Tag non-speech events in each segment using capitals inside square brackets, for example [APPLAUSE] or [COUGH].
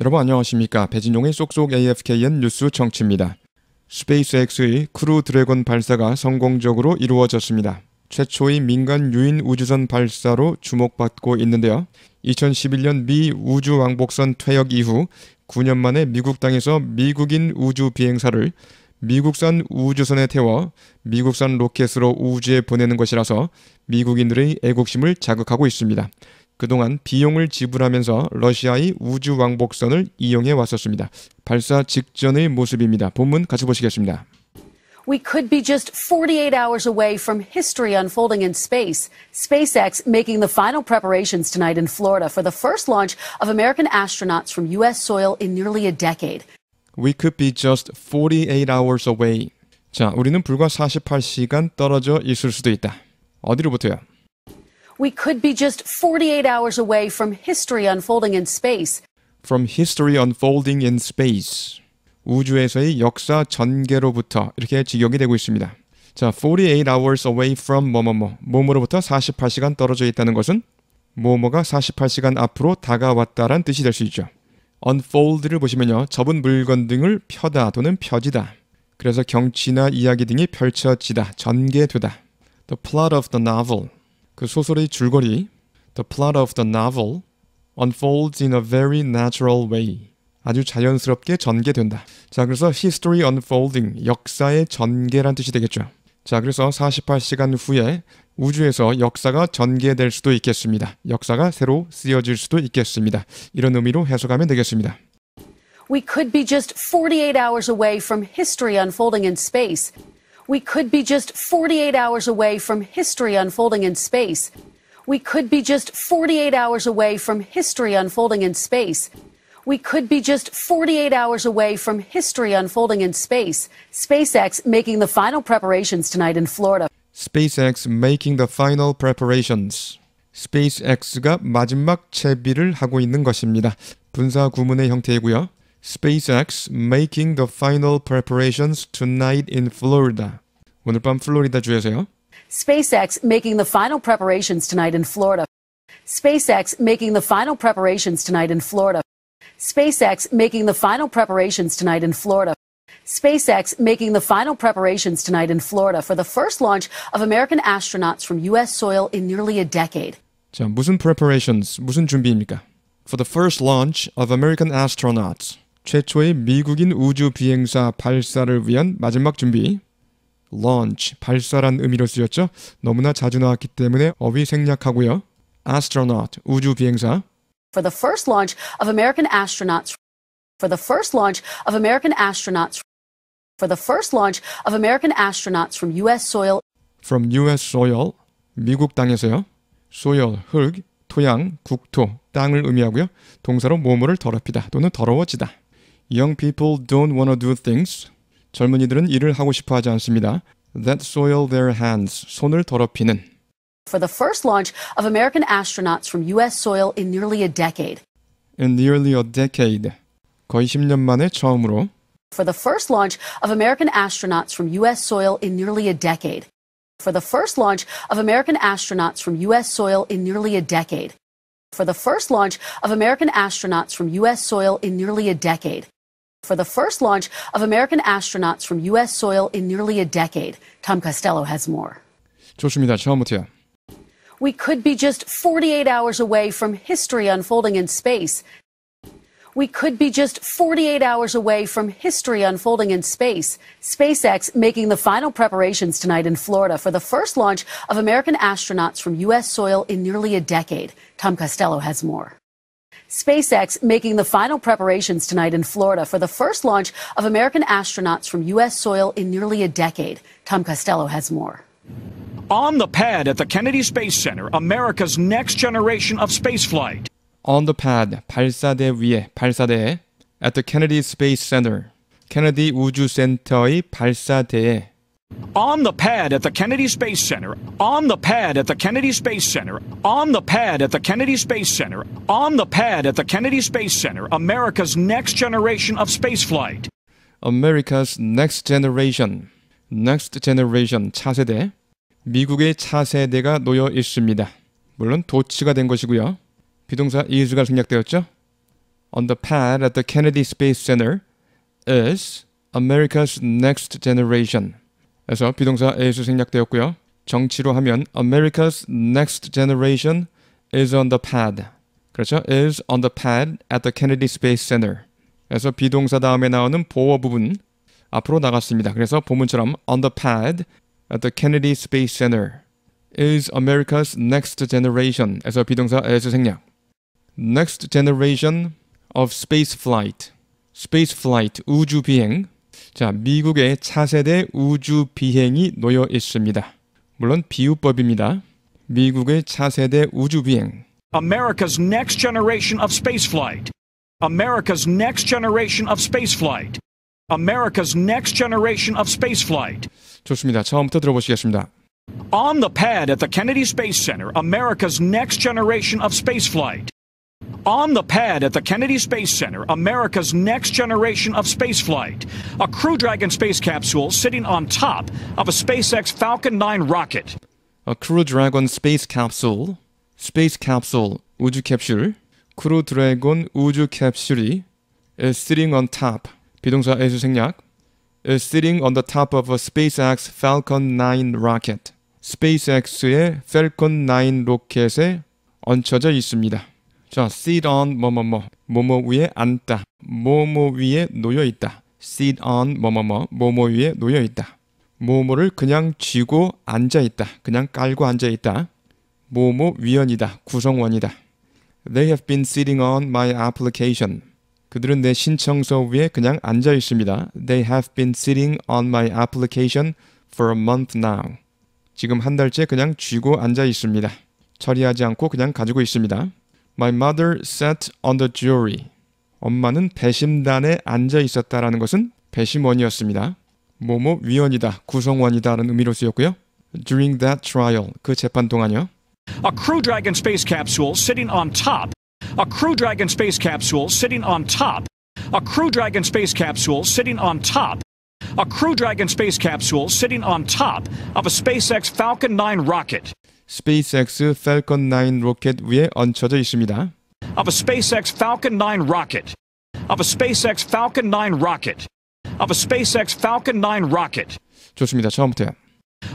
여러분 안녕하십니까. 배진용의 쏙쏙 AFKN 뉴스 정치입니다. 스페이스X의 크루 드래곤 발사가 성공적으로 이루어졌습니다. 최초의 민간 유인 우주선 발사로 주목받고 있는데요. 2011년 미 우주 왕복선 퇴역 이후 9년 만에 미국 땅에서 미국인 우주 비행사를 미국산 우주선에 태워 미국산 로켓으로 우주에 보내는 것이라서 미국인들의 애국심을 자극하고 있습니다. 그동안 비용을 지불하면서 러시아의 우주 왕복선을 이용해 왔었습니다. 발사 직전의 모습입니다. 본문 같이 보시겠습니다. We could be just 48 hours away from history unfolding in space. SpaceX making the final preparations tonight in Florida for the first launch of American astronauts from U.S. soil in nearly a decade. We could be just 48 hours away. 자, 우리는 불과 48시간 떨어져 있을 수도 있다. 어디로부터요? we could be just 48 hours away from history unfolding in space. From history unfolding in space. 우주에서의 역사 전개로부터 이렇게 직역이 되고 있습니다. 자, 48 hours away from 뭐뭐뭐. 뭐뭐로부터 48시간 떨어져 있다는 것은 뭐뭐가 48시간 앞으로 다가왔다란 뜻이 될 수 있죠. unfold를 보시면요. 접은 물건 등을 펴다 또는 펴지다. 그래서 경치나 이야기 등이 펼쳐지다, 전개되다. The plot of the novel 그 소설의 줄거리 The plot of the novel unfolds in a very natural way. 아주 자연스럽게 전개된다. 자, 그래서 history unfolding, 역사의 전개란 뜻이 되겠죠. 자, 그래서 48시간 후에 우주에서 역사가 전개될 수도 있겠습니다. 역사가 새로 쓰여질 수도 있겠습니다. 이런 의미로 해석하면 되겠습니다. We could be just 48 hours away from history unfolding in space. We could be just 48 hours away from history unfolding in space. We could be just 48 hours away from history unfolding in space. We could be just 48 hours away from history unfolding in space. SpaceX making the final preparations tonight in Florida. SpaceX making the final preparations. SpaceX가 마지막 채비를 하고 있는 것입니다. 분사 구문의 형태이고요. SpaceX making the final preparations tonight in Florida. 오늘 밤 플로리다 주에서요. SpaceX making the final preparations tonight in Florida. SpaceX making the final preparations tonight in Florida. SpaceX making the final preparations tonight in Florida. SpaceX making the final preparations tonight in Florida for the first launch of American astronauts from U.S. soil in nearly a decade. 자, 무슨 preparations, 무슨 준비입니까? For the first launch of American astronauts. 최초의 미국인 우주 비행사 발사를 위한 마지막 준비 launch 발사란 의미로 쓰였죠. 너무나 자주 나왔기 때문에 어휘 생략하고요. astronaut 우주 비행사 for the first launch of American astronauts for the first launch of American astronauts for the first launch of American astronauts from US soil from US soil 미국 땅에서요. soil 흙 토양, 국토, 땅을 의미하고요. 동사로 뭐뭐를 더럽히다 또는 더러워지다. Young people don't want to do things. 젊은이들은 일을 하고 싶어 하지 않습니다. That soil their hands. 손을 더럽히는. For the first launch of American astronauts from U.S. soil in nearly a decade. In nearly a decade. 거의 10년 만에 처음으로. For the first launch of American astronauts from U.S. soil in nearly a decade. For the first launch of American astronauts from U.S. soil in nearly a decade. For the first launch of American astronauts from U.S. soil in nearly a decade for the first launch of American astronauts from U.S. soil in nearly a decade. Tom Costello has more. 좋습니다. 처음부터요. We could be just 48 hours away from history unfolding in space. We could be just 48 hours away from history unfolding in space. SpaceX making the final preparations tonight in Florida for the first launch of American astronauts from U.S. soil in nearly a decade. Tom Costello has more. SpaceX making the final preparations tonight in Florida for the first launch of American astronauts from U.S. soil in nearly a decade. Tom Costello has more. On the pad at the Kennedy Space Center, America's next generation of spaceflight. On the pad, 발사대 위에, 발사대에, at the Kennedy Space Center, Kennedy 우주센터의 발사대에 on the pad at the Kennedy Space Center. On the pad at the Kennedy Space Center. On the pad at the Kennedy Space Center. On the pad at the Kennedy Space Center. America's next generation of spaceflight. America's next generation. Next generation 차세대. 미국의 차세대가 놓여 있습니다. 물론 도치가 된 것이고요. 비동사 is가 생략되었죠. On the pad at the Kennedy Space Center is America's next generation. 에서 비동사 에이스 생략되었고요. 정치로 하면 America's next generation is on the pad. 그렇죠? is on the pad at the Kennedy Space Center. 그래서 비동사 다음에 나오는 보어 부분 앞으로 나갔습니다. 그래서 본문처럼 on the pad at the Kennedy Space Center is America's next generation. 에서 비동사 as 생략. next generation of space flight. space flight 우주 비행 자, 미국의 차세대 우주 비행이 놓여 있습니다. 물론 비유법입니다. 미국의 차세대 우주 비행. America's next generation of space flight. America's next generation of space flight. America's next generation of space flight. 좋습니다. 처음부터 들어보시겠습니다. On the pad at the Kennedy Space Center, America's next generation of space flight. On the pad at the Kennedy Space Center, America's next generation of spaceflight. A Crew Dragon space capsule sitting on top of a SpaceX Falcon 9 rocket. A Crew Dragon space capsule, space capsule, 우주 캡슐, Crew Dragon 우주 캡슐이 is sitting on top, 비동사 애수 생략, is sitting on the top of a SpaceX Falcon 9 rocket. SpaceX의 Falcon 9 로켓에 얹혀져 있습니다. 자, sit on 뭐뭐뭐 뭐, 뭐, 뭐뭐 위에 앉다. 뭐뭐 위에 놓여 있다. sit on 뭐뭐뭐 뭐, 뭐뭐 위에 놓여 있다. 뭐뭐를 그냥 쥐고 앉아 있다. 그냥 깔고 앉아 있다. 뭐뭐 위원이다. 구성원이다. They have been sitting on my application. 그들은 내 신청서 위에 그냥 앉아 있습니다. They have been sitting on my application for a month now. 지금 한 달째 그냥 쥐고 앉아 있습니다. 처리하지 않고 그냥 가지고 있습니다. My mother sat on the jury. 엄마는 배심단에 앉아 있었다라는 것은 배심원이었습니다. 뭐뭐 위원이다, 구성원이다라는 의미로 쓰였고요. During that trial, 그 재판 동안요. A Crew Dragon space capsule sitting on top. A Crew Dragon space capsule sitting on top. A Crew Dragon space capsule sitting on top. A Crew Dragon space capsule sitting on top of a SpaceX Falcon 9 rocket. SpaceX Falcon 9 로켓 위에 얹혀져 있습니다. Of a SpaceX Falcon 9 rocket. Of a SpaceX Falcon 9 rocket. Of a SpaceX Falcon 9 rocket. 좋습니다. 처음부터요.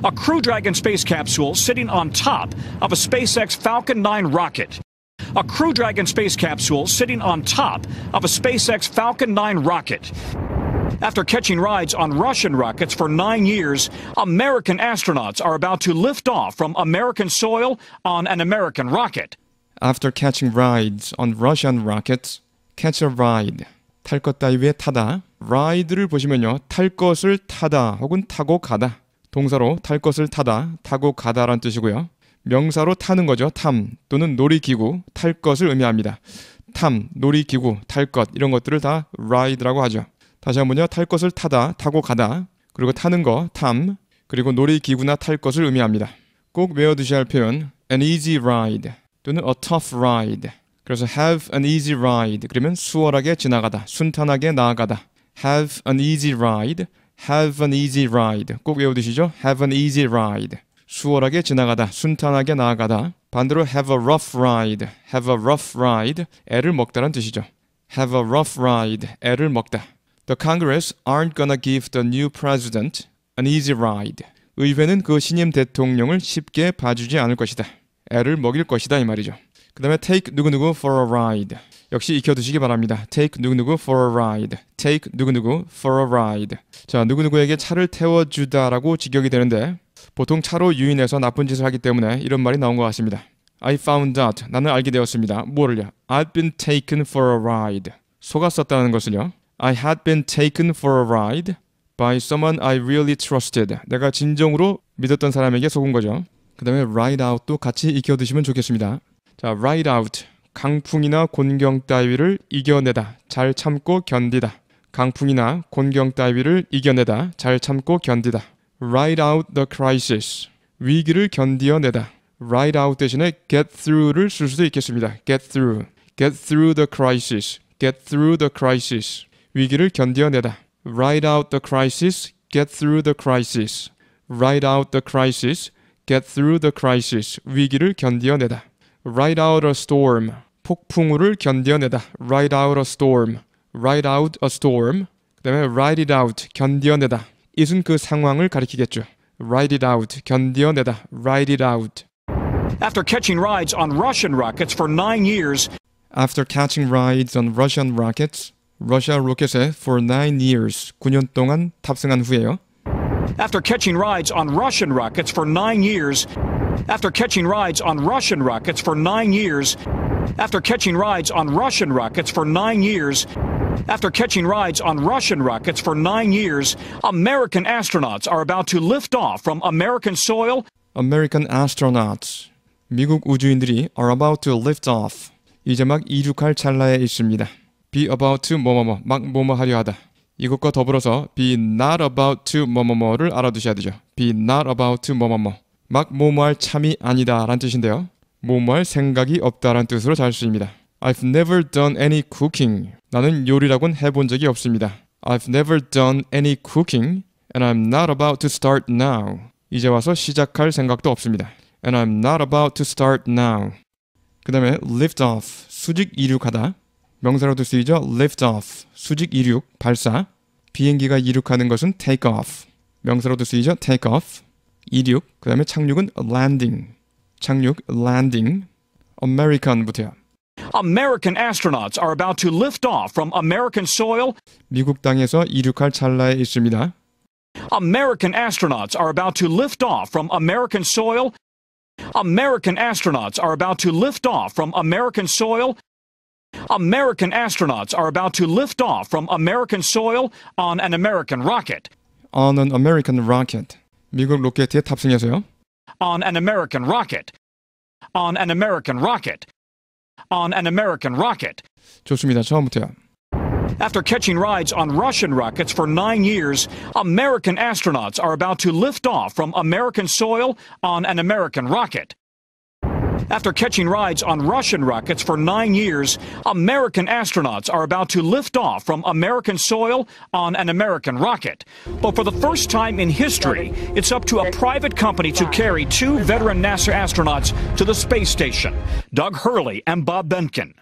A Crew Dragon space capsule sitting on top of a SpaceX Falcon 9 rocket a Crew Dragon space capsule sitting on top of a SpaceX Falcon 9 rocket. After catching rides on Russian rockets for nine years, American astronauts are about to lift off from American soil on an American rocket. After catching rides on Russian rockets, catch a ride. 탈것 따위에 타다. ride를 보시면요. 탈 것을 타다 혹은 타고 가다. 동사로 탈 것을 타다, 타고 가다란 뜻이고요. 명사로 타는 거죠. 탐 또는 놀이기구, 탈 것을 의미합니다. 탐, 놀이기구, 탈 것 이런 것들을 다 ride라고 하죠. 다시 한번요. 탈 것을 타다, 타고 가다. 그리고 타는 거, 탐. 그리고 놀이기구나 탈 것을 의미합니다. 꼭 외워두셔야 할 표현 an easy ride 또는 a tough ride. 그래서 have an easy ride 그러면 수월하게 지나가다, 순탄하게 나아가다. have an easy ride, have an easy ride 꼭 외워두시죠. have an easy ride. 수월하게 지나가다, 순탄하게 나아가다. 반대로 have a rough ride, have a rough ride, 애를 먹다란 뜻이죠. have a rough ride, 애를 먹다. The Congress aren't gonna give the new president an easy ride. 의회는 그 신임 대통령을 쉽게 봐주지 않을 것이다. 애를 먹일 것이다 이 말이죠. 그 다음에 take 누구누구 for a ride. 역시 익혀두시기 바랍니다. take 누구누구 for a ride. take 누구누구 for a ride. 자, 누구누구에게 차를 태워주다라고 직역이 되는데 보통 차로 유인해서 나쁜 짓을 하기 때문에 이런 말이 나온 것 같습니다. I found out. 나는 알게 되었습니다. 뭐를요? I'd been taken for a ride. 속았었다는 것을요. I had been taken for a ride by someone I really trusted. 내가 진정으로 믿었던 사람에게 속은 거죠. 그 다음에 ride out도 같이 익혀두시면 좋겠습니다. 자, ride out. 강풍이나 곤경 따위를 이겨내다. 잘 참고 견디다. 강풍이나 곤경 따위를 이겨내다. 잘 참고 견디다. ride out the crisis. 위기를 견디어내다. ride out 대신에 get through를 쓸 수도 있겠습니다. get through. get through the crisis. get through the crisis. 위기를 견디어내다. ride out the crisis. get through the crisis. ride out the crisis. get through the crisis. 위기를 견디어내다. ride out a storm. 폭풍우를 견디어내다. ride out a storm. ride out a storm. 그 다음에 ride it out. 견디어내다. 이순 그 상황을 가리키겠죠. Ride it out. 견디어내다. Ride it out. After catching rides on Russian rockets for nine years. After catching rides on Russian rockets, 러시아 로켓에 for nine years, 9년 동안 탑승한 후에요. after catching rides on Russian rockets for nine years, after catching rides on Russian rockets for nine years, after catching rides on Russian rockets for nine years, after catching rides on Russian rockets for nine years, American astronauts are about to lift off from American soil. American astronauts, 미국 우주인들이 are about to lift off. 이제 막 이륙할 찰나에 있습니다. Be about to 뭐뭐뭐 막 뭐뭐 하려 하다. 이것과 더불어서 be not about to 뭐뭐뭐를 알아두셔야 되죠. be not about to 뭐뭐뭐. 막 뭐뭐할 참이 아니다 라는 뜻인데요. 뭐뭐할 생각이 없다라는 뜻으로 잘 쓰입니다. I've never done any cooking. 나는 요리라곤 해본 적이 없습니다. I've never done any cooking and I'm not about to start now. 이제 와서 시작할 생각도 없습니다. And I'm not about to start now. 그 다음에 lift off, 수직 이륙하다. 명사로도 쓰이죠. lift off, 수직 이륙, 발사. 비행기가 이륙하는 것은 take off. 명사로도 쓰이죠. take off, 이륙. 그 다음에 착륙은 landing. 착륙, landing. American부터요. American astronauts are about to lift off from American soil. 미국 땅에서 이륙할 찰나에 있습니다. American astronauts are about to lift off from American soil. American astronauts are about to lift off from American soil. American astronauts are about to lift off from American soil on an American rocket. On an American rocket. 미국 로켓에 탑승해서요. On an American rocket. On an American rocket. On an American rocket. 좋습니다. 처음부터요. After catching rides on Russian rockets for nine years, American astronauts are about to lift off from American soil on an American rocket. After catching rides on Russian rockets for nine years, American astronauts are about to lift off from American soil on an American rocket. But for the first time in history, it's up to a private company to carry two veteran NASA astronauts to the space station Doug Hurley and Bob Behnken.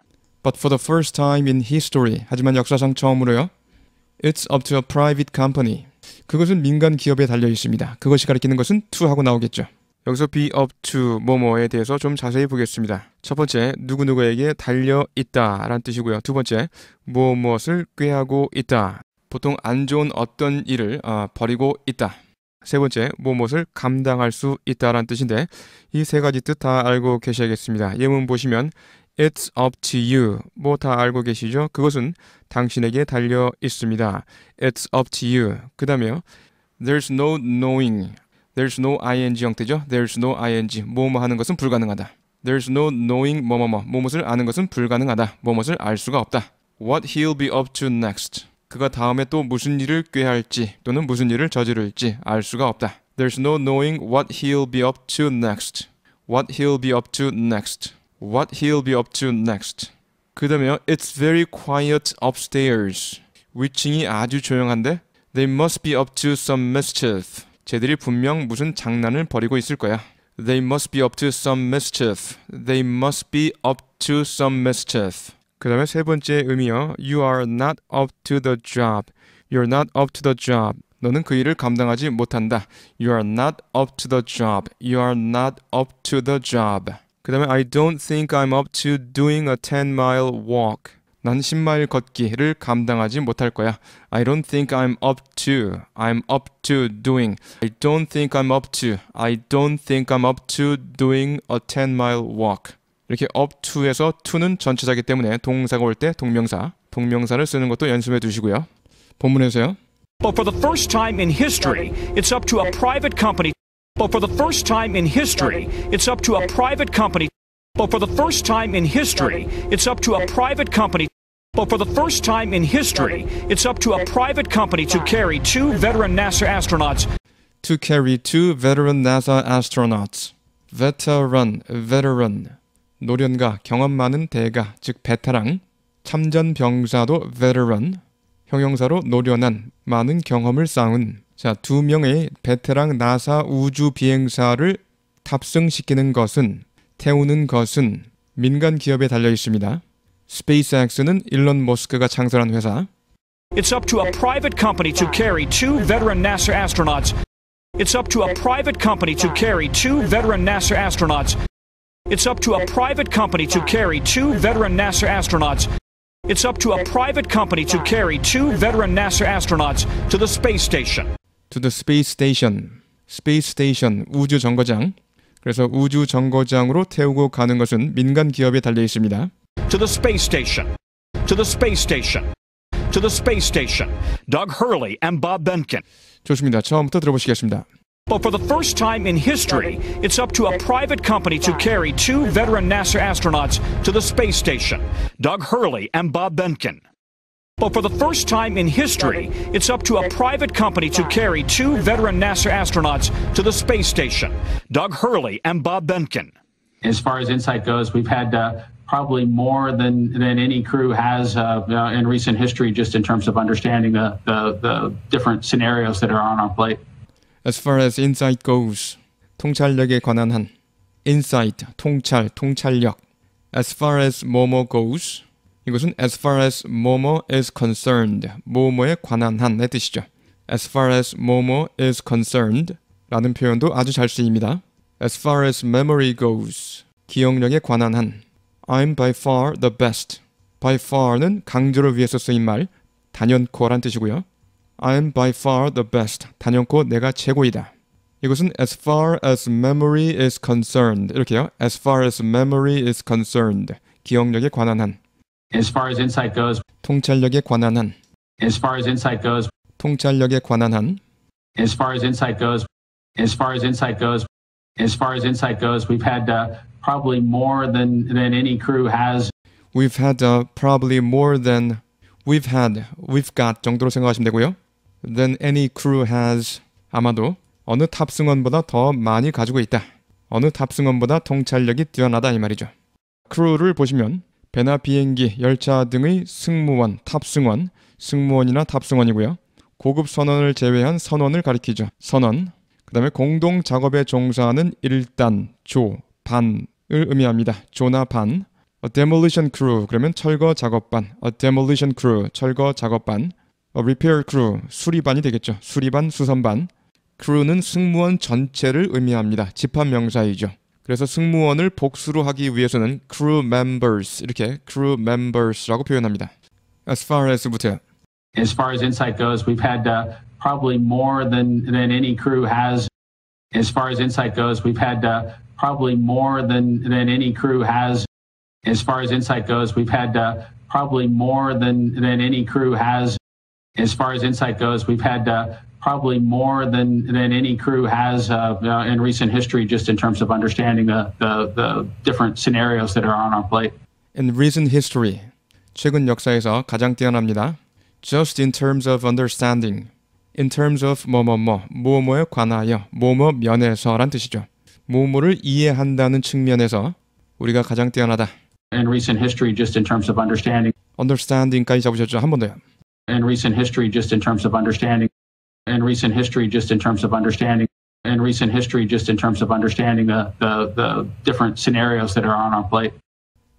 But for the first time in history, 하지만 역사상 처음으로요. It's up to a private company. 그것은 민간 기업에 달려 있습니다. 그것이 가리키는 것은 하고 나오겠죠. 여기서 be up to 뭐뭐에 대해서 좀 자세히 보겠습니다. 첫 번째, 누구누구에게 달려 있다 라는 뜻이고요. 두 번째, 무엇무엇을 꾀하고 있다. 보통 안 좋은 어떤 일을 어, 버리고 있다. 세 번째, 무엇을 감당할 수 있다라는 뜻인데 이 세 가지 뜻 다 알고 계셔야겠습니다. 예문 보시면 It's up to you. 뭐 다 알고 계시죠? 그것은 당신에게 달려 있습니다. It's up to you. 그 다음에요. There's no knowing. There's no ing 형태죠. There's no ing 뭐뭐 하는 것은 불가능하다. There's no knowing 뭐뭐뭐 뭐뭇을 아는 것은 불가능하다. 뭐뭇을 알 수가 없다. What he'll be up to next. 그가 다음에 또 무슨 일을 꾀할지 또는 무슨 일을 저지를지 알 수가 없다. There's no knowing what he'll be up to next. What he'll be up to next. What he'll be up to next. 그 다음에요. It's very quiet upstairs. 위층이 아주 조용한데 They must be up to some mischief. 쟤들이 분명 무슨 장난을 벌이고 있을 거야. They must be up to some mischief. They must be up to some mischief. 그 다음에 세 번째 의미요. You are not up to the job. You're not up to the job. 너는 그 일을 감당하지 못한다. You are not up to the job. You are not up to the job. 그 다음에 I don't think I'm up to doing a 10 mile walk. 난 10마일 걷기를 감당하지 못할 거야. I don't think I'm up to. I'm up to doing. I don't think I'm up to. I don't think I'm up to doing a 10-mile walk. 이렇게 up to에서 to는 전체자기 때문에 동사가 올 때 동명사, 동명사를 쓰는 것도 연습해 두시고요. 본문에서요. But for the first time in history, it's up to a private company. But for the first time in history, it's up to a private company. But for the first time in history, it's up to a private company Well, for the first time in history, it's up to a private company to carry two veteran NASA astronauts. To carry two veteran NASA astronauts. Veteran, veteran. 노련가, 경험 많은 대가, 즉 베테랑. 참전 병사도 veteran. 형용사로 노련한, 많은 경험을 쌓은. 자, 두 명의 베테랑 나사 우주 비행사를 탑승시키는 것은, 태우는 것은 민간 기업에 달려 있습니다. 스페이스X는 일론 머스크가 창설한 회사. It's up to a private company to carry two veteran NASA astronauts. It's up to a private company to carry two veteran NASA astronauts. It's up to a private company to carry two veteran NASA astronauts. It's up to a private company to carry two veteran NASA astronauts to the space station. To the space station. Space station 우주 정거장. 그래서 우주 정거장으로 태우고 가는 것은 민간 기업에 달려 있습니다. to the space station, to the space station, to the space station. Doug Hurley and Bob Benkin. 좋습니다. 처음부터 들어보시겠습니다. But for the first time in history, it's up to a private company to carry two veteran NASA astronauts to the space station, Doug Hurley and Bob Benkin. But for the first time in history, it's up to a private company to carry two veteran NASA astronauts to the space station, Doug Hurley and Bob Benkin. As far as insight goes, we've had uh, probably more than than any crew has uh, uh, in recent history, just in terms of understanding the, the, the different scenarios that are on our plate. As far as insight goes, 통찰력에 관한 한 insight, 통찰, 통찰력. As far as 뭐뭐 goes, 이것은 as far as 뭐뭐 is concerned, 뭐뭐에 관한 한의 뜻이죠. As far as 뭐뭐 is concerned 라는 표현도 아주 잘 쓰입니다. As far as memory goes, 기억력에 관한 한 I'm by far the best. by far는 강조를 위해서 쓰인 말, 단연코란 뜻이고요. I'm by far the best. 단연코 내가 최고이다. 이것은 as far as memory is concerned 이렇게요. as far as memory is concerned 기억력에 관한 한 as far as insight goes 통찰력에 관한 한 as far as insight goes 통찰력에 관한 한 as far as insight goes as far as insight goes as far as insight goes we've had uh, probably more than than any crew has. We've had uh, probably more than we've had we've got 정도로 생각하시면 되고요. Than any crew has 아마도 어느 탑승원보다 더 많이 가지고 있다. 어느 탑승원보다 통찰력이 뛰어나다 이 말이죠. 크루를 보시면 배나 비행기, 열차 등의 승무원, 탑승원, 승무원이나 탑승원이고요. 고급 선원을 제외한 선원을 가리키죠. 선원. 그 다음에 공동 작업에 종사하는 일단, 조, 반을 의미합니다. 조나 반. A demolition crew 그러면 철거 작업반. A demolition crew 철거 작업반. A repair crew 수리반이 되겠죠. 수리반 수선반. crew는 승무원 전체를 의미합니다. 집합 명사이죠. 그래서 승무원을 복수로 하기 위해서는 crew members 이렇게 crew members라고 표현합니다. As far as부터요. As far as insight goes, we've had uh, probably more than than any crew has. As far as insight goes, we've had uh, probably more than than any crew has. As far as insight goes, we've had uh, probably more than than any crew has. As far as insight goes, we've had uh, probably more than than any crew has uh, uh, in recent history, just in terms of understanding the, the the different scenarios that are on our plate. In recent history, 최근 역사에서 가장 뛰어납니다. Just in terms of understanding, in terms of 뭐뭐뭐 뭐뭐에 관하여 뭐뭐 면에서란 뜻이죠. 모모를 이해한다는 측면에서 우리가 가장 뛰어나다. In recent history, just in terms of understanding. understanding까지 잡으셨죠. 한 번 더요. In recent history, just in terms of understanding. In recent history, just in terms of understanding. In recent history, just in terms of understanding the the, the different scenarios that are on our plate.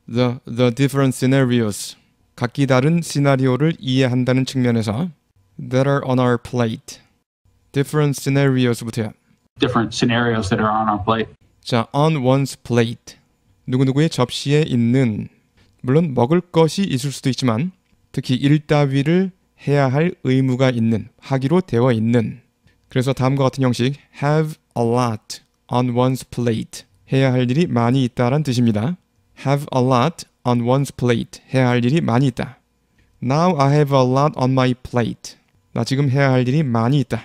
The the different scenarios. 각기 다른 시나리오를 이해한다는 측면에서 that are on our plate. different scenarios부터요. different scenarios that are on our plate. 자, on one's plate. 누구누구의 접시에 있는 물론 먹을 것이 있을 수도 있지만 특히 일 따위를 해야 할 의무가 있는 하기로 되어 있는 그래서 다음과 같은 형식 have a lot on one's plate 해야 할 일이 많이 있다란 뜻입니다. have a lot on one's plate 해야 할 일이 많이 있다. Now I have a lot on my plate. 나 지금 해야 할 일이 많이 있다.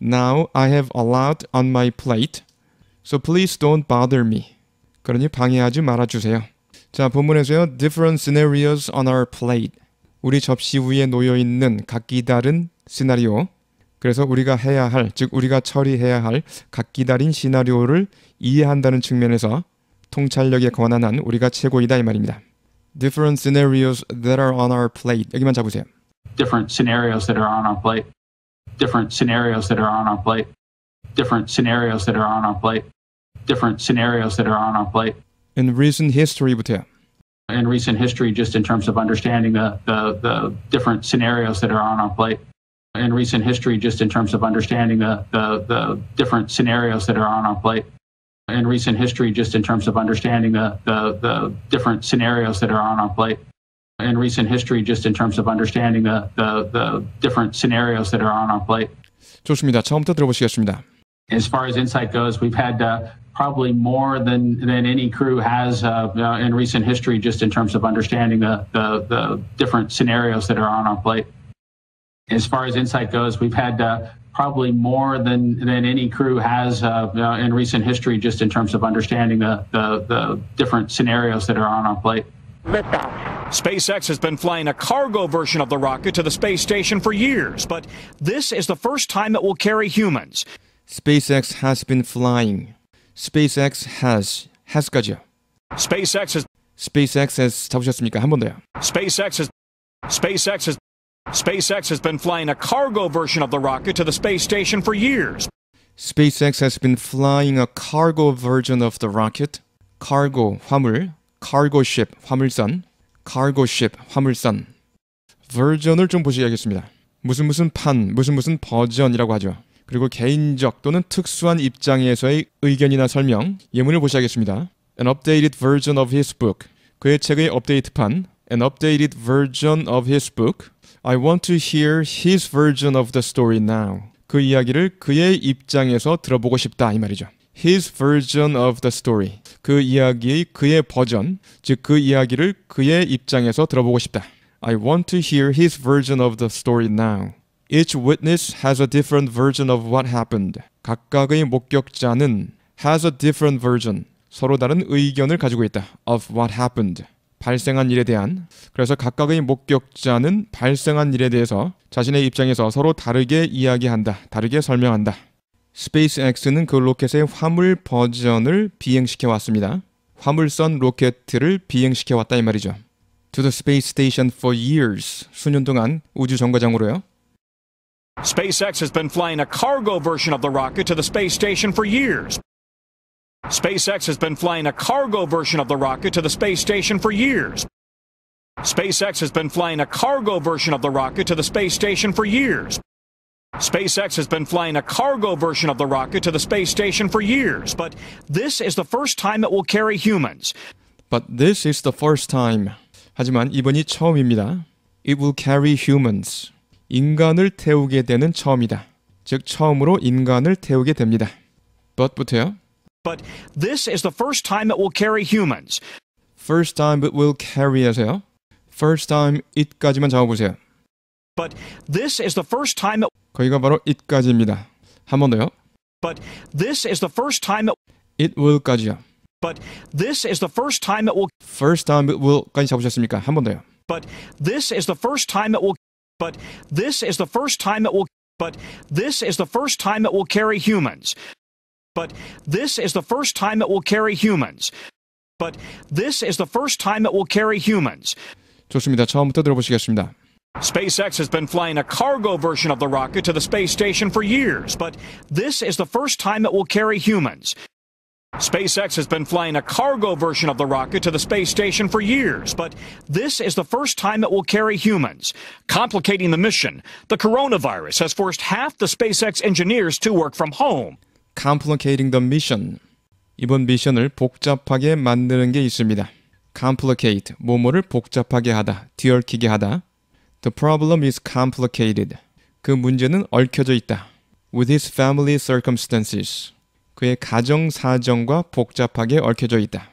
Now I have a lot on my plate. So please don't bother me. 그러니 방해하지 말아주세요. 자, 본문에서요. Different scenarios on our plate. 우리 접시 위에 놓여 있는 각기 다른 시나리오. 그래서 우리가 해야 할, 즉 우리가 처리해야 할 각기 다른 시나리오를 이해한다는 측면에서 통찰력에 관한한 우리가 최고이다 이 말입니다. Different scenarios that are on our plate. 여기만 잡으세요. Different scenarios that are on our plate. different scenarios that are on our plate, different scenarios that are on our plate, different scenarios that are on our plate. In recent history, with him. In recent history, just in terms of understanding the, the, the different scenarios that are on our plate. In recent history, just in terms of understanding the, the, the different scenarios that are on our plate. In recent history, just in terms of understanding the, the, the different scenarios that are on our plate in recent history, just in terms of understanding the, the, the different scenarios that are on our plate. 좋습니다. 처음부터 들어보시겠습니다. As far as insight goes, we've had uh, probably more than, than any crew has uh, uh, in recent history, just in terms of understanding the, the, the different scenarios that are on our plate. As far as insight goes, we've had uh, probably more than, than any crew has uh, uh, in recent history, just in terms of understanding the, the, the different scenarios that are on our plate liftoff. SpaceX has been flying a cargo version of the rocket to the space station for years, but this is the first time it will carry humans. SpaceX has been flying. SpaceX has has까지요. SpaceX has SpaceX has 잡으셨습니까? 한번 더요. SpaceX has SpaceX has SpaceX has been flying a cargo version of the rocket to the space station for years. SpaceX has been flying a cargo version of the rocket. cargo 화물 cargo ship 화물선, cargo ship 화물선. version을 좀 보시겠습니다. 무슨 무슨 판, 무슨 무슨 버전이라고 하죠. 그리고 개인적 또는 특수한 입장에서의 의견이나 설명, 예문을 보시겠습니다. An updated version of his book. 그의 책의 업데이트판. An updated version of his book. I want to hear his version of the story now. 그 이야기를 그의 입장에서 들어보고 싶다 이 말이죠. His version of the story. 그 이야기의 그의 버전, 즉 그 이야기를 그의 입장에서 들어보고 싶다. I want to hear his version of the story now. Each witness has a different version of what happened. 각각의 목격자는 has a different version. 서로 다른 의견을 가지고 있다. of what happened. 발생한 일에 대한 그래서 각각의 목격자는 발생한 일에 대해서 자신의 입장에서 서로 다르게 이야기한다. 다르게 설명한다. 스페이스X는 그 로켓의 화물 버전을 비행시켜 왔습니다. 화물선 로켓을 비행시켜 왔다 이 말이죠. To the space station for years. 수년 동안 우주 정거장으로요. SpaceX has been flying a cargo version of the rocket to the space station for years. SpaceX has been flying a cargo version of the rocket to the space station for years. SpaceX has been flying a cargo version of the rocket to the space station for years. SpaceX has been flying a cargo version of the rocket to the space station for years, but this is the first time it will carry humans. But this is the first time. 하지만 이번이 처음입니다. It will carry humans. 인간을 태우게 되는 처음이다. 즉 처음으로 인간을 태우게 됩니다. But부터요. But this is the first time it will carry humans. First time it will carry 하세요. First time it까지만 잡아보세요. But this is the first time it 거기가 바로 it까지입니다. 한 번 더요. But this is the first time it, it will까지요. But this is the first time it will First time it will까지 잡으셨습니까? 한 번 더요. But this is the first time it will But this is the first time it will But this is the first time it will carry humans. But this is the first time it will carry humans. But this is the first time it will carry humans. 좋습니다. 처음부터 들어보시겠습니다. SpaceX has been flying a cargo version of the rocket to the space station for years, but this is the first time it will carry humans. SpaceX has been flying a cargo version of the rocket to the space station for years, but this is the first time it will carry humans. Complicating the mission, the coronavirus has forced half the SpaceX engineers to work from home. Complicating the mission. 이번 미션을 복잡하게 만드는 게 있습니다. complicate, 뭐뭐를 복잡하게 하다, 뒤얽히게 하다. The problem is complicated. 그 문제는 얽혀져 있다. With his family circumstances. 그의 가정 사정과 복잡하게 얽혀져 있다.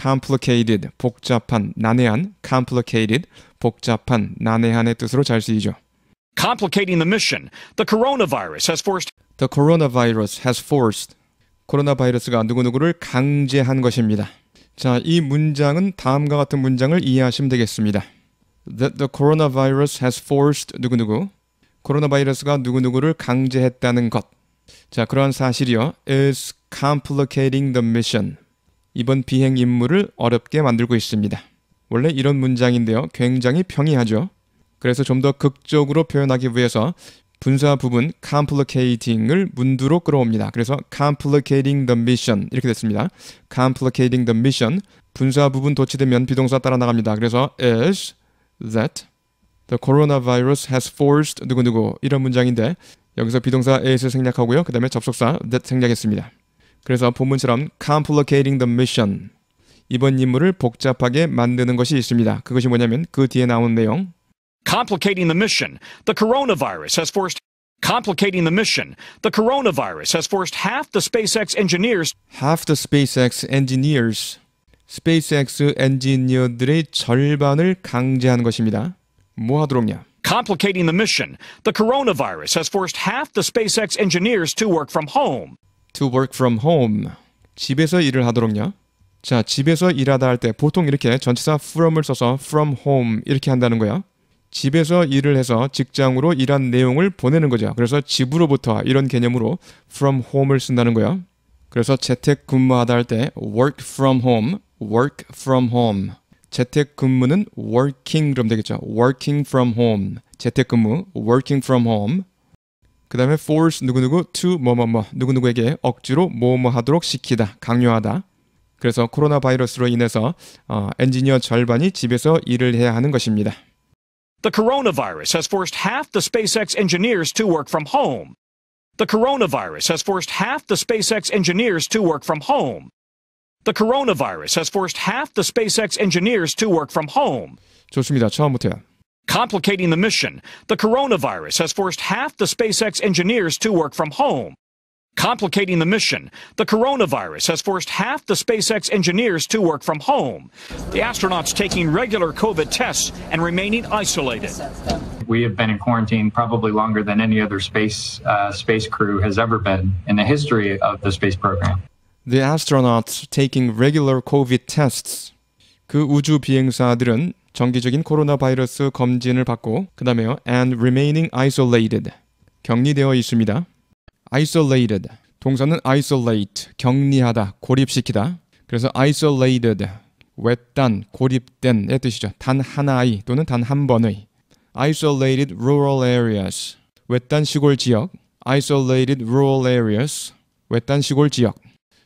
complicated, 복잡한, 난해한, complicated, 복잡한, 난해한의 뜻으로 잘 쓰이죠. Complicating the mission, the coronavirus has forced. The coronavirus has forced. 코로나 바이러스가 누구누구를 강제한 것입니다. 자, 이 문장은 다음과 같은 문장을 이해하시면 되겠습니다. that the coronavirus has forced 누구누구 코로나 바이러스가 누구누구를 강제했다는 것. 자, 그러한 사실이요. is complicating the mission. 이번 비행 임무를 어렵게 만들고 있습니다. 원래 이런 문장인데요. 굉장히 평이하죠. 그래서 좀 더 극적으로 표현하기 위해서 분사 부분 complicating을 문두로 끌어옵니다. 그래서 complicating the mission 이렇게 됐습니다. complicating the mission 분사 부분 도치되면 비동사 따라 나갑니다. 그래서 is that the coronavirus has forced 누구누구 이런 문장인데 여기서 비동사 is 생략하고요. 그 다음에 접속사 that 생략했습니다. 그래서 본문처럼 complicating the mission 이번 임무를 복잡하게 만드는 것이 있습니다. 그것이 뭐냐면 그 뒤에 나온 내용 complicating the mission. The coronavirus has forced complicating the mission. The coronavirus has forced half the SpaceX engineers half the SpaceX engineers 스페이스X 엔지니어들의 절반을 강제한 것입니다. 뭐 하도록요? Complicating the mission, the coronavirus has forced half the SpaceX engineers to work from home. To work from home. 집에서 일을 하도록요. 자, 집에서 일하다 할 때 보통 이렇게 전치사 from을 써서 from home 이렇게 한다는 거예요. 집에서 일을 해서 직장으로 일한 내용을 보내는 거죠. 그래서 집으로부터 이런 개념으로 from home을 쓴다는 거예요. 그래서 재택 근무하다 할 때 work from home work from home. 재택근무는 working 그럼 되겠죠. working from home. 재택근무 working from home. 그 다음에 force 누구누구 to 뭐뭐뭐 누구누구에게 억지로 뭐뭐 하도록 시키다 강요하다 그래서 코로나 바이러스로 인해서 어, 엔지니어 절반이 집에서 일을 해야 하는 것입니다. The coronavirus has forced half the SpaceX engineers to work from home. The coronavirus has forced half the SpaceX engineers to work from home. The coronavirus has forced half the SpaceX engineers to work from home. 좋습니다. 처음부터요. Complicating the mission, the coronavirus has forced half the SpaceX engineers to work from home. Complicating the mission, the coronavirus has forced half the SpaceX engineers to work from home. The astronauts taking regular COVID tests and remaining isolated. We have been in quarantine probably longer than any other space uh, space crew has ever been in the history of the space program. the astronauts taking regular COVID tests. 그 우주 비행사들은 정기적인 코로나 바이러스 검진을 받고 그다음에요. and remaining isolated. 격리되어 있습니다. isolated. 동사는 isolate, 격리하다, 고립시키다. 그래서 isolated, 외딴, 고립된의 뜻이죠. 단 하나의 또는 단 한 번의. isolated rural areas, 외딴 시골 지역. isolated rural areas, 외딴 시골 지역.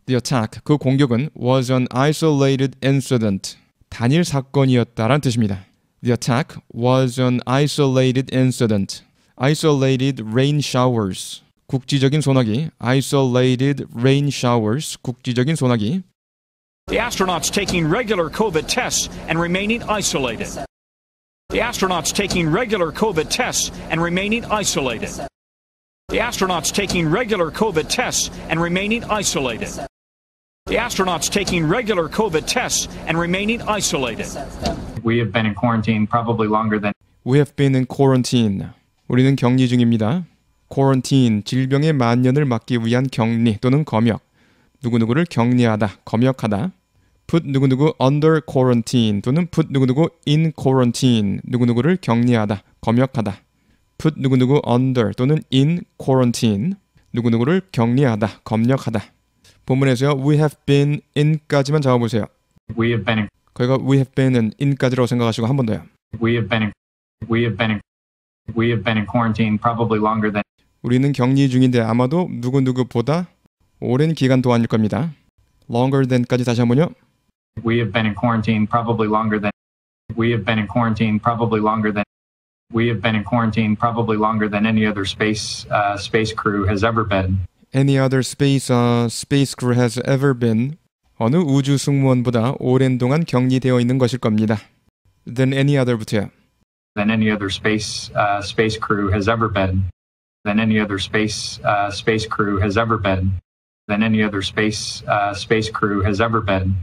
The attack, 그 공격은 was an isolated incident. 단일 사건이었다란 뜻입니다. The attack was an isolated incident. Isolated rain showers. 국지적인 소나기. Isolated rain showers. 국지적인 소나기. The astronauts taking regular COVID tests and remaining isolated. The astronauts taking regular COVID tests and remaining isolated. The astronauts taking regular COVID tests and remaining isolated. The astronauts taking regular COVID tests and remaining isolated. We have been in quarantine probably longer than We have been in quarantine. 우리는 격리 중입니다. quarantine 질병의 만연을 막기 위한 격리 또는 검역. 누구누구를 격리하다, 검역하다. put 누구누구 under quarantine 또는 put 누구누구 in quarantine 누구누구를 격리하다, 검역하다. put 누구누구 under 또는 in quarantine 누구누구를 격리하다, 검역하다. 본문에서요. we have been in까지만 잡아보세요. we have been in. 거기가 we have been은 in까지라고 생각하시고 한 번 더요. we have been in. we have been in. we have been in quarantine probably longer than 우리는 격리 중인데 아마도 누구누구보다 오랜 기간 동안일 겁니다. longer than까지 다시 한번요. we have been in quarantine probably longer than we have been in quarantine probably longer than we have been in quarantine probably longer than any other space uh, space crew has ever been. Any other space uh, space crew has ever been. 어느 우주 승무원보다 오랜 동안 격리되어 있는 것일 겁니다. Than any other부터요. Than any other space uh, space crew has ever been. Than any other space uh, space crew has ever been. Than any other space uh, space crew has ever been.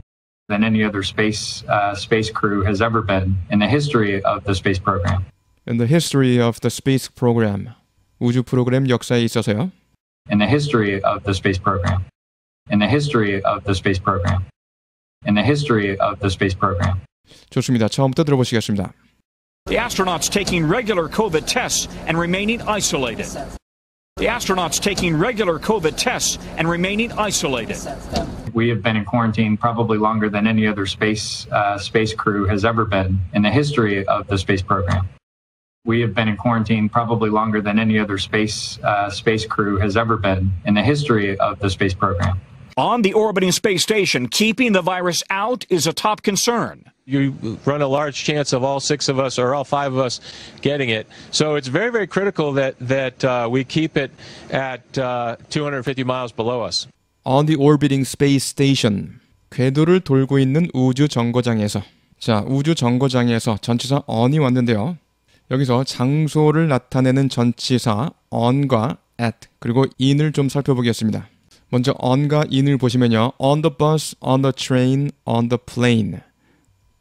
Than any other space uh, space crew has ever been in the history of the space program in the history of the space program. 우주 프로그램 역사에 있어서요. In the history of the space program. In the history of the space program. In the history of the space program. 좋습니다. 처음부터 들어보시겠습니다. The astronauts taking regular COVID tests and remaining isolated. The astronauts taking regular COVID tests and remaining isolated. We have been in quarantine probably longer than any other space uh, space crew has ever been in the history of the space program. We have been in quarantine probably longer than any other space uh, space crew has ever been in the history of the space program. On the orbiting space station, keeping the virus out is a top concern. You run a large chance of all six of us or all five of us getting it. So it's very, very critical that that uh, we keep it at uh, 250 miles below us. On the orbiting space station, 궤도를 돌고 있는 우주 정거장에서 자 우주 정거장에서 전체선 언이 왔는데요. 여기서 장소를 나타내는 전치사 on과 at 그리고 in을 좀 살펴보겠습니다. 먼저 on과 in을 보시면요. on the bus, on the train, on the plane,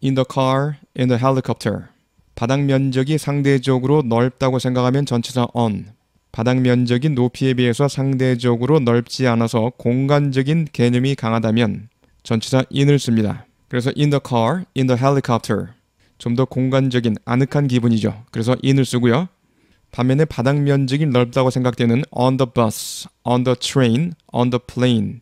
in the car, in the helicopter. 바닥 면적이 상대적으로 넓다고 생각하면 전치사 on. 바닥 면적이 높이에 비해서 상대적으로 넓지 않아서 공간적인 개념이 강하다면 전치사 in을 씁니다. 그래서 in the car, in the helicopter. 좀더 공간적인 아늑한 기분이죠. 그래서 인을 쓰고요. 반면에 바닥 면적이 넓다고 생각되는 on the bus, on the train, on the plane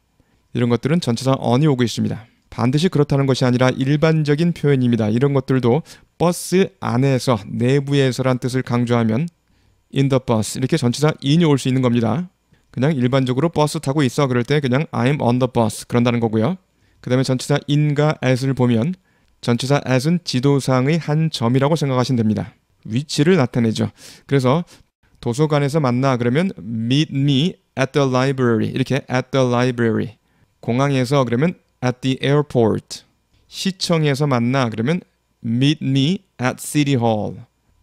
이런 것들은 전체상 on이 오고 있습니다. 반드시 그렇다는 것이 아니라 일반적인 표현입니다. 이런 것들도 버스 안에서 내부에서란 뜻을 강조하면 in the bus 이렇게 전체상 in이 올 수 있는 겁니다. 그냥 일반적으로 버스 타고 있어 그럴 때 그냥 I'm on the bus 그런다는 거고요. 그 다음에 전체상 in과 at을 보면 전치사 as은 지도상의 한 점이라고 생각하시면 됩니다. 위치를 나타내죠. 그래서 도서관에서 만나 그러면 meet me at the library 이렇게 at the library 공항에서 그러면 at the airport 시청에서 만나 그러면 meet me at city hall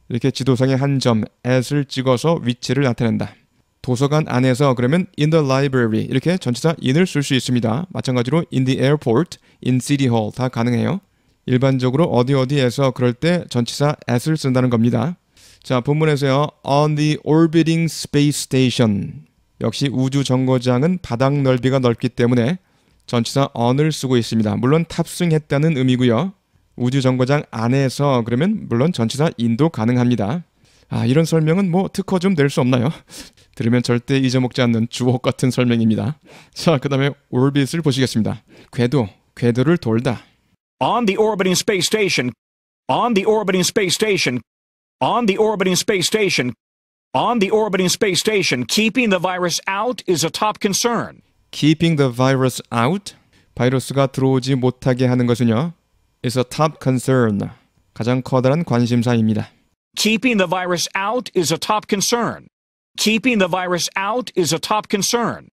이렇게 지도상의 한 점 at을 찍어서 위치를 나타낸다. 도서관 안에서 그러면 in the library 이렇게 전치사 in을 쓸 수 있습니다. 마찬가지로 in the airport, in city hall 다 가능해요. 일반적으로 어디 어디에서 그럴 때 전치사 at을 쓴다는 겁니다. 자, 본문에서요. on the orbiting space station. 역시 우주 정거장은 바닥 넓이가 넓기 때문에 전치사 on을 쓰고 있습니다. 물론 탑승했다는 의미고요. 우주 정거장 안에서 그러면 물론 전치사 인도 가능합니다. 아, 이런 설명은 뭐 특허 좀 낼 수 없나요? [LAUGHS] 들으면 절대 잊어먹지 않는 주옥 같은 설명입니다. 자, 그 다음에 오비빗을 보시겠습니다. 궤도, 궤도를 돌다. on the orbiting space station, on the orbiting space station, on the orbiting space station, on the orbiting space station, keeping the virus out is a top concern. Keeping the virus out? 바이러스가 들어오지 못하게 하는 것은요. is a top concern. 가장 커다란 관심사입니다. Keeping the virus out is a top concern. Keeping the virus out is a top concern.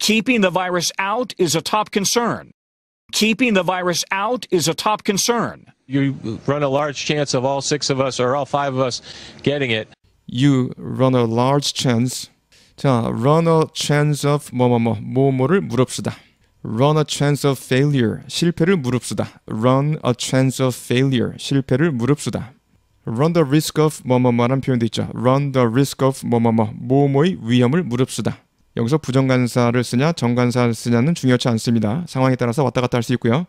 Keeping the virus out is a top concern keeping the virus out is a top concern. You run a large chance of all six of us or all five of us getting it. You run a large chance. 자, run a chance of 뭐뭐뭐 뭐뭐를 무릅쓰다. run a chance of failure. 실패를 무릅쓰다. run a chance of failure. 실패를 무릅쓰다. run the risk of 뭐뭐뭐라는 표현도 있죠. run the risk of 뭐뭐뭐 뭐뭐의 위험을 무릅쓰다. 여기서 부정간사를 쓰냐 정간사를 쓰냐는 중요치 않습니다. 상황에 따라서 왔다 갔다 할 수 있고요.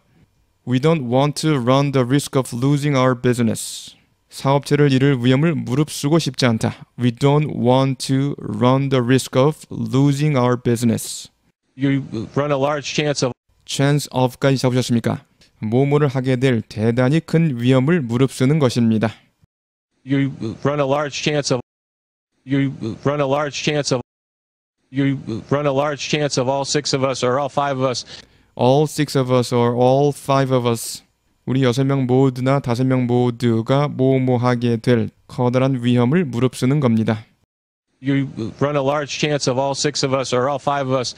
We don't want to run the risk of losing our business. 사업체를 잃을 위험을 무릅쓰고 싶지 않다. We don't want to run the risk of losing our business. You run a large chance of chance of까지 잡으셨습니까? 뭐뭐를 하게 될 대단히 큰 위험을 무릅쓰는 것입니다. You run a large chance of You run a large chance of you run a large chance of all six of us or all five of us. All six of us or all five of us. 우리 여섯 명 모두나 다섯 명 모두가 모모하게 될 커다란 위험을 무릅쓰는 겁니다. You run a large chance of all six of us or all five of us.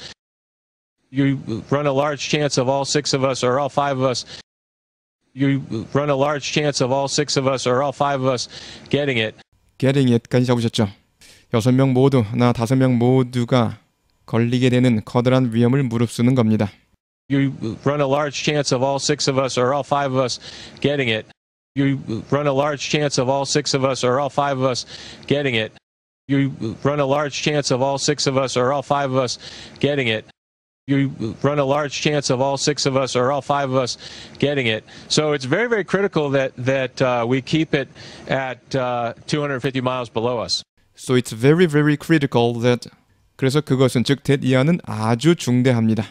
You run a large chance of all six of us or all five of us. You run a large chance of all six of us or all five of us getting it. getting it까지 잡으셨죠? 여섯 명 모두나 다섯 명 모두가 걸리게 되는 커다란 위험을 무릅쓰는 겁니다. You run a large chance of all six of us or all five of us getting it. You run a large chance of all six of us or all five of us getting it. You run a large chance of all six of us or all five of us getting it. you run a large chance of all six of us or all five of us getting it. So it's very, very critical that that uh, we keep it at uh, 250 miles below us. So it's very very critical that 그래서 그것은 즉 that 이하는 아주 중대합니다.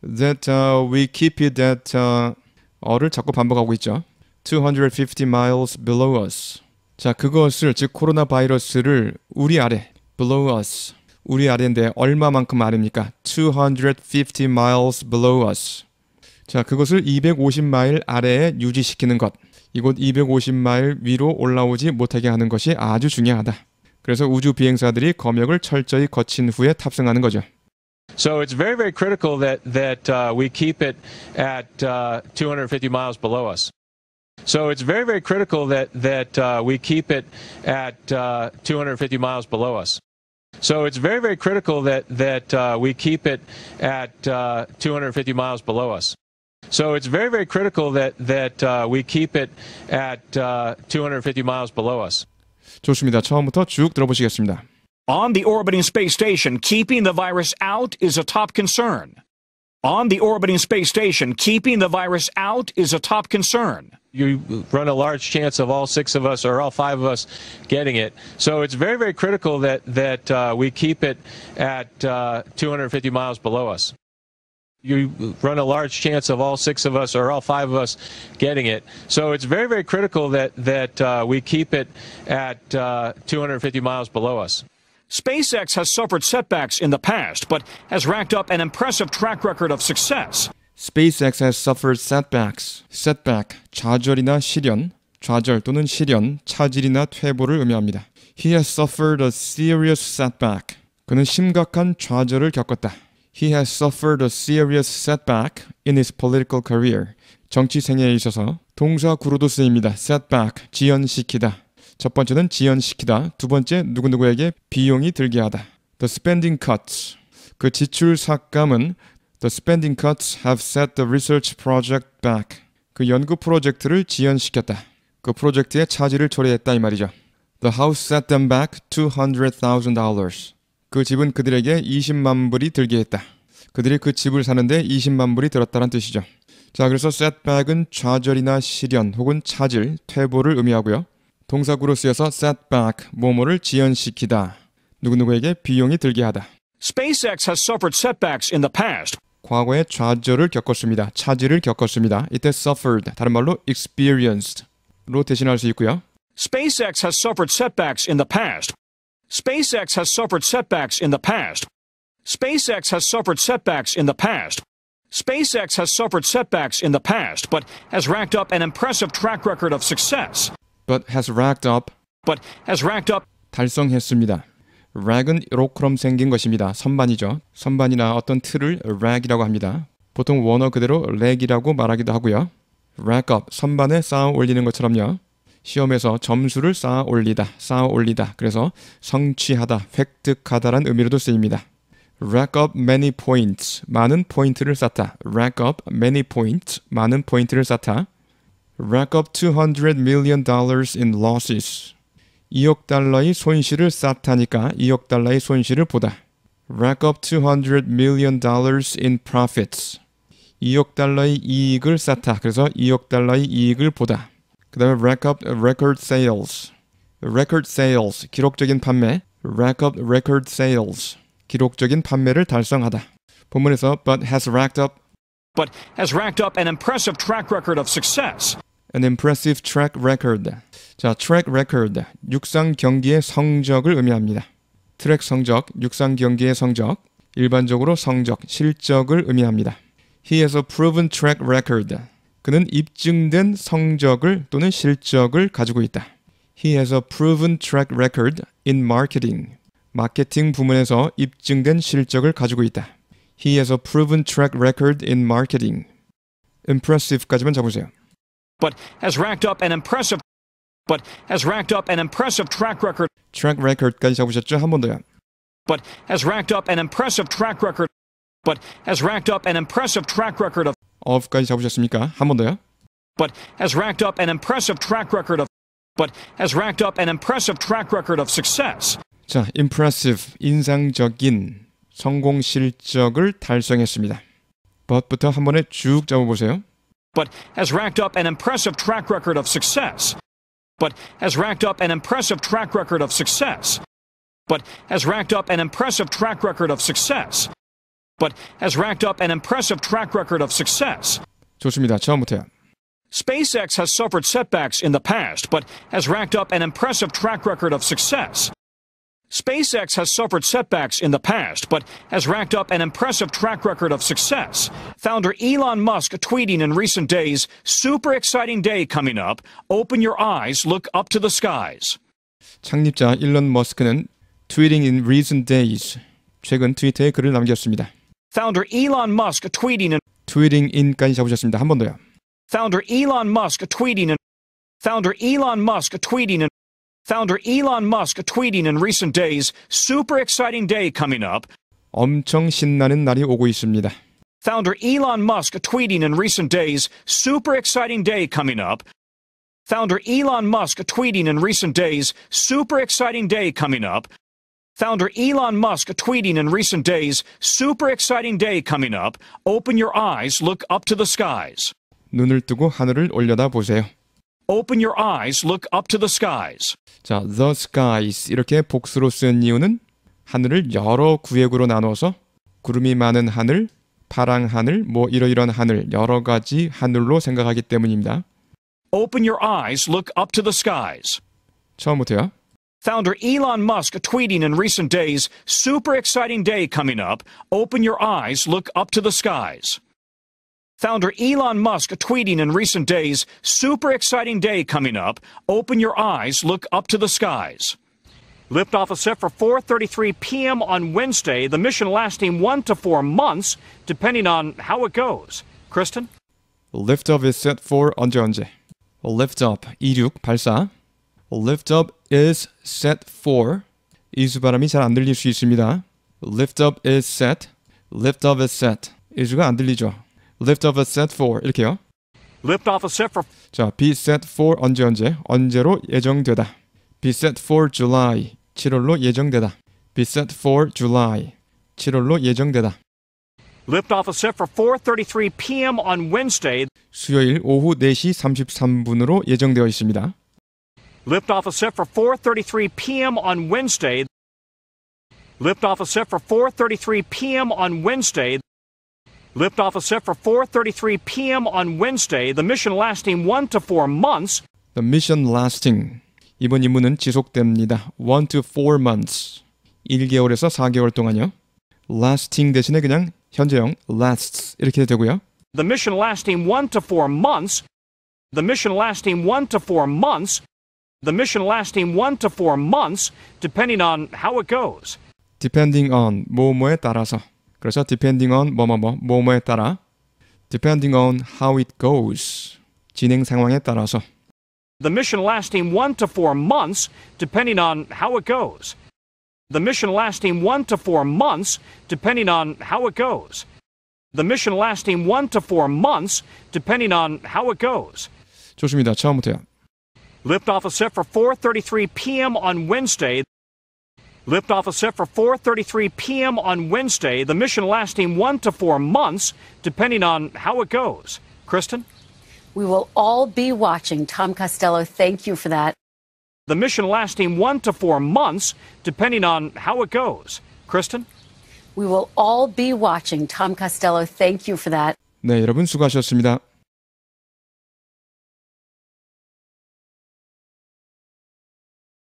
That uh, we keep it at uh, 어를 자꾸 반복하고 있죠. 250 miles below us. 자, 그것을 즉 코로나 바이러스를 우리 아래 below us. 우리 아래인데 얼마만큼 아래입니까? 250 miles below us. 자, 그것을 250마일 아래에 유지시키는 것. 이곳 250마일 위로 올라오지 못하게 하는 것이 아주 중요하다. 그래서 우주 비행사들이 검역을 철저히 거친 후에 탑승하는 거죠. So it's very very critical that that uh, we keep it at uh, 250 miles below us. So it's very very critical that that uh, we keep it at uh, 250 miles below us. So it's very very critical that that uh, we keep it at uh, 250 miles below us. So it's very very critical that that uh, we keep it at uh, 250 miles below us. 좋습니다. 처음부터 쭉 들어보시겠습니다. On the orbiting space station, keeping the virus out is a top concern. On the orbiting space station, keeping the virus out is a top concern. You run a large chance of all six of us or all five of us getting it. So it's very, very critical that, that uh, we keep it at uh, 250 miles below us you run a large chance of all six of us or all five of us getting it. So it's very, very critical that that uh, we keep it at uh, 250 miles below us. SpaceX has suffered setbacks in the past, but has racked up an impressive track record of success. SpaceX has suffered setbacks. Setback, 좌절이나 실현, 좌절 또는 실현, 차질이나 퇴보를 의미합니다. He has suffered a serious setback. 그는 심각한 좌절을 겪었다. He has suffered a serious setback in his political career. 정치 생애에 있어서 동사 구로도 쓰입니다. setback, 지연시키다. 첫 번째는 지연시키다. 두 번째, 누구누구에게 비용이 들게 하다. The spending cuts. 그 지출 삭감은 The spending cuts have set the research project back. 그 연구 프로젝트를 지연시켰다. 그 프로젝트의 차질을 초래했다 이 말이죠. The house set them back $200,000. 그 집은 그들에게 20만 불이 들게 했다. 그들이 그 집을 사는데 20만 불이 들었다는 뜻이죠. 자, 그래서 setback은 좌절이나 시련 혹은 차질, 퇴보를 의미하고요. 동사구로 쓰여서 setback, 뭐뭐를 지연시키다. 누구누구에게 비용이 들게 하다. SpaceX has suffered setbacks in the past. 과거에 좌절을 겪었습니다. 차질을 겪었습니다. 이때 suffered, 다른 말로 experienced로 대신할 수 있고요. SpaceX has suffered setbacks in the past. SpaceX has suffered setbacks in the past. SpaceX has suffered setbacks in the past. SpaceX has suffered setbacks in the past, but has racked up an impressive track record of success. But has racked up. But has racked up. 달성했습니다. 락은 로크롬 생긴 것입니다. 선반이죠. 선반이나 어떤 틀을 락이라고 합니다. 보통 원어 그대로 렉이라고 말하기도 하고요. rack up, 선반에 쌓아 올리는 것처럼요. 시험에서 점수를 쌓아 올리다, 쌓아 올리다. 그래서 성취하다, 획득하다란 의미로도 쓰입니다. rack up many points, 많은 포인트를 쌓다. rack up many points, 많은 포인트를 쌓다. rack up 200 million dollars in losses. 2억 달러의 손실을 쌓다니까 2억 달러의 손실을 보다. rack up 200 million dollars in profits. 2억 달러의 이익을 쌓다. 그래서 2억 달러의 이익을 보다. 그 다음에 record, record sales, record sales 기록적인 판매, rack up record sales 기록적인 판매를 달성하다. 본문에서 but has racked up but has racked up an impressive track record of success. An impressive track record. 자, track record 육상 경기의 성적을 의미합니다. 트랙 성적, 육상 경기의 성적, 일반적으로 성적, 실적을 의미합니다. He has a proven track record. 그는 입증된 성적을 또는 실적을 가지고 있다. He has a proven track record in marketing. 마케팅 부문에서 입증된 실적을 가지고 있다. He has a proven track record in marketing. impressive까지만 적으세요. But has racked up an impressive but has racked up an impressive track record. track record까지 적으셨죠? 한 번 더요. But has racked up an impressive track record. But has racked up an impressive track record of 아홉까지 잡으셨습니까? 한 더요. But has racked up an impressive track record of but has racked up an impressive track record of success. 자, impressive 인상적인 성공 실적을 달성했습니다. but부터 한 번에 쭉 잡아 보세요. But has racked up an impressive track record of success. But has racked up an impressive track record of success. But has racked up an impressive track record of success but has racked up an impressive track record of success. 좋습니다. 처음부터요. SpaceX has suffered setbacks in the past, but has racked up an impressive track record of success. SpaceX has suffered setbacks in the past, but has racked up an impressive track record of success. Founder Elon Musk tweeting in recent days, super exciting day coming up. Open your eyes, look up to the skies. 창립자 일론 머스크는 tweeting in recent days 최근 트위터에 글을 남겼습니다. Founder Elon Musk tweeting and tweeting in까지 잡으셨습니다. 한 번 더요. Founder Elon Musk tweeting and Founder Elon Musk tweeting and Founder Elon Musk tweeting in recent days. Super exciting day coming up. 엄청 신나는 날이 오고 있습니다. Founder Elon Musk tweeting in recent days. Super exciting day coming up. Founder Elon Musk tweeting in recent days. Super exciting day coming up. Founder Elon Musk tweeting in recent days, super exciting day coming up. Open your eyes, look up to the skies. 눈을 뜨고 하늘을 올려다 보세요. Open your eyes, look up to the skies. 자, the skies 이렇게 복수로 쓴 이유는 하늘을 여러 구획으로 나눠서 구름이 많은 하늘, 파랑 하늘, 뭐 이러이러한 하늘, 여러 가지 하늘로 생각하기 때문입니다. Open your eyes, look up to the skies. 처음부터요. Founder Elon Musk tweeting in recent days, super exciting day coming up. Open your eyes, look up to the skies. Founder Elon Musk tweeting in recent days, super exciting day coming up. Open your eyes, look up to the skies. Liftoff is set for 4:33 p.m. on Wednesday, the mission lasting 1 to 4 months depending on how it goes. Kristen? Liftoff is set for 언제 언제? Lift up 발사. Lift up is set for 이수바람이 잘 안 들릴 수 있습니다. Lift up is set. Lift up is set. 이수가 안 들리죠. Lift up is set for 이렇게요. Lift off is set for. 자, be set for 언제 언제 언제로 예정되다. Be set for July 7월로 예정되다. Be set for July 7월로 예정되다. Liftoff is set for 4:33 p.m. on Wednesday. 수요일 오후 4시 33분으로 예정되어 있습니다. Liftoff is set for 4:33 p.m. on Wednesday. Liftoff is set for 4:33 p.m. on Wednesday. Liftoff is set for 4:33 p.m. on Wednesday. The mission lasting 1 to 4 months. The mission lasting 이번 임무는 지속됩니다. 1 to 4 months. 1개월에서 4개월 동안요. lasting 대신에 그냥 현재형 lasts 이렇게 되고요. The mission lasting 1 to 4 months. The mission lasting 1 to 4 months. The mission lasting one to four months, depending on how it goes. Depending on 뭐뭐에 따라서. 그래서 depending on 뭐뭐뭐 뭐뭐에 따라. Depending on how it goes. 진행 상황에 따라서. The mission lasting one to four months, depending on how it goes. The mission lasting one to four months, depending on how it goes. The mission lasting one to four months, depending on how it goes. 좋습니다. 처음부터요. Liftoff is set for 4:33 p.m. on Wednesday. Liftoff is set for 4:33 p.m. on Wednesday. The mission lasting one to four months, depending on how it goes. Kristen, we will all be watching. Tom Costello, thank you for that. The mission lasting one to four months, depending on how it goes. Kristen, we will all be watching. Tom Costello, thank you for that. 네, 여러분 수고하셨습니다.